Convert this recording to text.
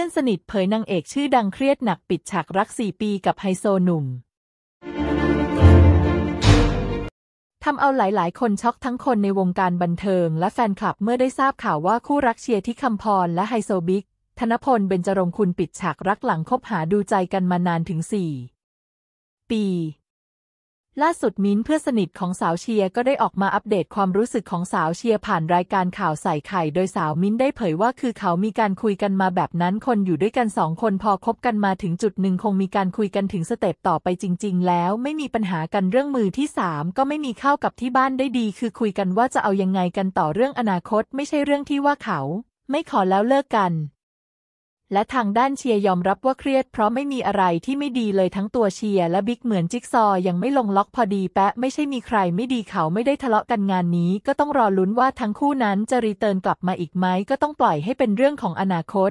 พื่อนสนิทเผยนางเอกชื่อดังเครียดหนักปิดฉากรักสี่ปีกับไฮโซหนุ่ม ทำเอาหลาย ๆ คนช็อกทั้งคนในวงการบันเทิง และแฟนคลับเมื่อได้ทราบข่าวว่าคู่รักเชียร์ที่คำพรและไฮโซบิ๊กธนพล เบญจรงคุณปิดฉากรักหลังคบหาดูใจกันมานานถึงสี่ปีล่าสุดมิ้นเพื่อสนิทของสาวเชียก็ได้ออกมาอัปเดตความรู้สึกของสาวเชียผ่านรายการข่าวใส่ไข่ โดยสาวมิ้นได้เผยว่าคือเขามีการคุยกันมาแบบนั้นคนอยู่ด้วยกันสองคนพอคบกันมาถึงจุดหนึ่ง คงมีการคุยกันถึงสเต็ปต่อไปจริงๆ แล้วไม่มีปัญหากันเรื่องมือที่สามก็ไม่มีเข้ากับที่บ้านได้ดี คือคุยกันว่าจะเอายังไงกันต่อเรื่องอนาคต ไม่ใช่เรื่องที่ว่าเขาไม่ขอแล้วเลิกกันและทางด้านเชียยอมรับว่าเครียดเพราะไม่มีอะไรที่ไม่ดีเลยทั้งตัวเชียและบิ๊กเหมือนจิ๊กซอยังไม่ลงล็อกพอดีแปะ ไม่ใช่มีใครไม่ดีเขาไม่ได้ทะเลาะกันงานนี้ ก็ต้องรอลุ้นว่าทั้งคู่นั้นจะรีเทิร์นกลับมาอีกไหม ก็ต้องปล่อยให้เป็นเรื่องของอนาคต